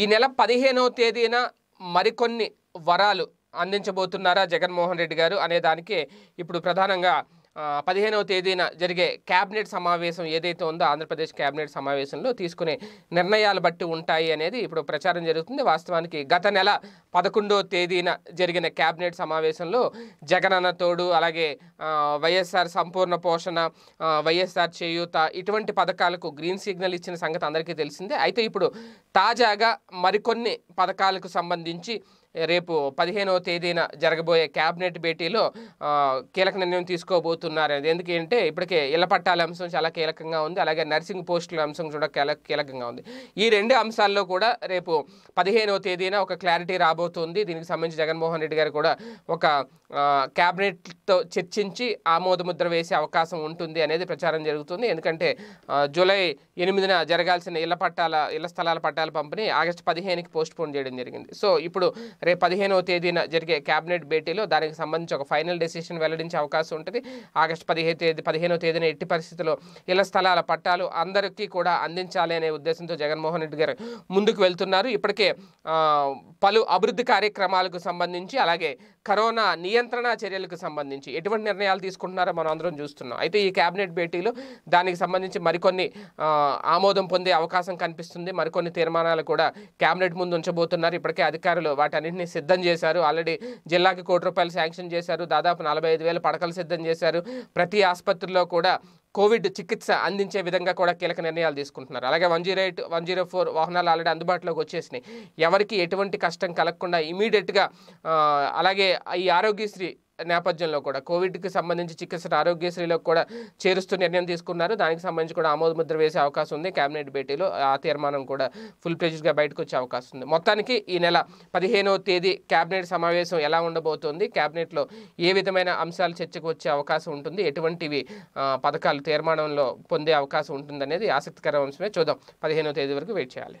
ఈ నెల పదిహేనవ తేదీన మరికొన్ని వరాలు అందించబోతున్నారా జగన్మోహన్ రెడ్డి గారు అనే దానికి ఇప్పుడు ప్రధానంగా పదిహేనవ తేదీన జరిగే క్యాబినెట్ సమావేశం ఏదైతే ఉందో ఆంధ్రప్రదేశ్ క్యాబినెట్ సమావేశంలో తీసుకునే నిర్ణయాలు బట్టి ఉంటాయి అనేది ఇప్పుడు ప్రచారం జరుగుతుంది వాస్తవానికి గత నెల పదకొండవ తేదీన జరిగిన క్యాబినెట్ సమావేశంలో జగనన్న తోడు అలాగే వైఎస్ఆర్ సంపూర్ణ పోషణ వైఎస్ఆర్ చేయూత ఇటువంటి పథకాలకు గ్రీన్ సిగ్నల్ ఇచ్చిన సంగతి అందరికీ తెలిసిందే అయితే ఇప్పుడు తాజాగా మరికొన్ని పథకాలకు సంబంధించి రేపు పదిహేనవ తేదీన జరగబోయే క్యాబినెట్ భేటీలో కీలక నిర్ణయం తీసుకోబోతున్నారు ఎందుకంటే ఇప్పటికే ఇళ్ల పట్టాల అంశం చాలా కీలకంగా ఉంది అలాగే నర్సింగ్ పోస్టుల అంశం కూడా కీలక కీలకంగా ఉంది ఈ రెండు అంశాల్లో కూడా రేపు పదిహేనవ తేదీన ఒక క్లారిటీ రాబోతుంది దీనికి సంబంధించి జగన్మోహన్ రెడ్డి గారు కూడా ఒక క్యాబినెట్తో చర్చించి ఆమోదముద్ర వేసే అవకాశం ఉంటుంది అనేది ప్రచారం జరుగుతుంది ఎందుకంటే జూలై ఎనిమిదిన జరగాల్సిన ఇళ్ల పట్టాల ఇళ్ల స్థలాల పట్టాల పంపిణీ ఆగస్టు పదిహేనుకి పోస్ట్ పోన్ చేయడం జరిగింది సో ఇప్పుడు రేపు పదిహేనవ తేదీన జరిగే కేబినెట్ భేటీలో దానికి సంబంధించి ఒక ఫైనల్ డెసిషన్ వెల్లడించే అవకాశం ఉంటుంది ఆగస్టు పదిహేను తేదీ పదిహేనవ తేదీన ఎట్టి పరిస్థితుల్లో ఇళ్ల స్థలాల పట్టాలు అందరికీ కూడా అందించాలి అనే ఉద్దేశంతో జగన్మోహన్ రెడ్డి గారు ముందుకు వెళ్తున్నారు ఇప్పటికే పలు అభివృద్ధి కార్యక్రమాలకు సంబంధించి అలాగే కరోనా నియంత్రణ చర్యలకు సంబంధించి ఎటువంటి నిర్ణయాలు తీసుకుంటున్నారో మనం అందరం చూస్తున్నాం అయితే ఈ కేబినెట్ భేటీలో దానికి సంబంధించి మరికొన్ని ఆమోదం పొందే అవకాశం కనిపిస్తుంది మరికొన్ని తీర్మానాలు కూడా కేబినెట్ ముందు ఉంచబోతున్నారు ఇప్పటికే అధికారులు వాటన్నింటినీ సిద్ధం చేశారు ఆల్రెడీ జిల్లాకి కోటి రూపాయలు శాంక్షన్ చేశారు దాదాపు నలభై పడకలు సిద్ధం చేశారు ప్రతి ఆసుపత్రిలో కూడా కోవిడ్ చికిత్స అందించే విధంగా కూడా కీలక నిర్ణయాలు తీసుకుంటున్నారు అలాగే one zero eight one zero four వాహనాలు ఆల్రెడీ అందుబాటులోకి వచ్చేసినాయి ఎవరికి ఎటువంటి కష్టం కలగకుండా ఇమీడియట్గా అలాగే ఈ ఆరోగ్యశ్రీ నేపథ్యంలో కూడా కోవిడ్కి సంబంధించి చికిత్స ఆరోగ్యశ్రీలో కూడా చేరుస్తూ నిర్ణయం తీసుకున్నారు దానికి సంబంధించి కూడా ఆమోద ముద్ర వేసే అవకాశం ఉంది కేబినెట్ భేటీలో ఆ తీర్మానం కూడా ఫుల్ ప్లేజ్గా బయటకు వచ్చే అవకాశం ఉంది మొత్తానికి ఈ నెల పదిహేనవ తేదీ కేబినెట్ సమావేశం ఎలా ఉండబోతోంది కేబినెట్లో ఏ విధమైన అంశాలు చర్చకు వచ్చే అవకాశం ఉంటుంది ఎటువంటివి పథకాలు తీర్మానంలో పొందే అవకాశం ఉంటుందనేది ఆసక్తికర అంశమే చూద్దాం పదిహేనవ తేదీ వరకు వెయిట్ చేయాలి